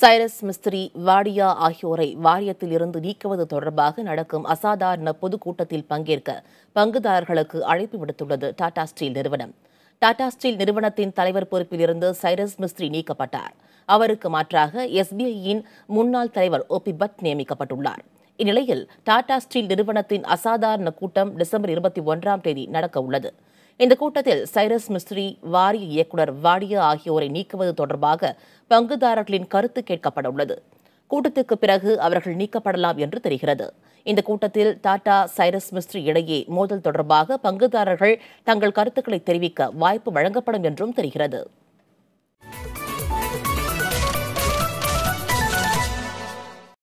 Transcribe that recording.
சைரஸ் மிஸ்திரி வாடியா ஆகியோரை வாரியத்தில் இருந்து நீக்குவது தொடர்பாக நடக்கும் அசாதாரண பொதுக்கூட்டத்தில் பங்கேற்க பங்குதாரர்களுக்கு அழைப்பு விடுத்துள்ளது டாடா ஸ்டீல் நிறுவனம் டாடா ஸ்டீல் நிறுவனத்தின் தலைவர் பொறுப்பில் இருந்து சைரஸ் மிஸ்திரி நீக்கப்பட்டார் அவருக்கு மாற்றாக எஸ்பிஐயின் முன்னாள் தலைவர் ஓபி பட் நியமிக்கப்பட்டுள்ளார் இந்நிலையில் டாடா ஸ்டீல் நிறுவனத்தின் அசாதாரண கூட்டம் டிசம்பர் இருபத்தி ஒன்றாம் தேதி நடக்க உள்ளது இந்த கூட்டத்தில் சைரஸ் மிஸ்ரி வாரிய இயக்குநர் வாடியா ஆகியோரை நீக்குவது தொடர்பாக பங்குதாரர்களின் கருத்து கேட்கப்பட உள்ளது கூட்டத்துக்கு பிறகு அவர்கள் நீக்கப்படலாம் என்று தெரிகிறது இந்த கூட்டத்தில் டாடா சைரஸ் மிஸ்ரி இடையே மோதல் தொடர்பாக பங்குதாரர்கள் தங்கள் கருத்துக்களை தெரிவிக்க வாய்ப்பு வழங்கப்படும் என்றும் தெரிகிறது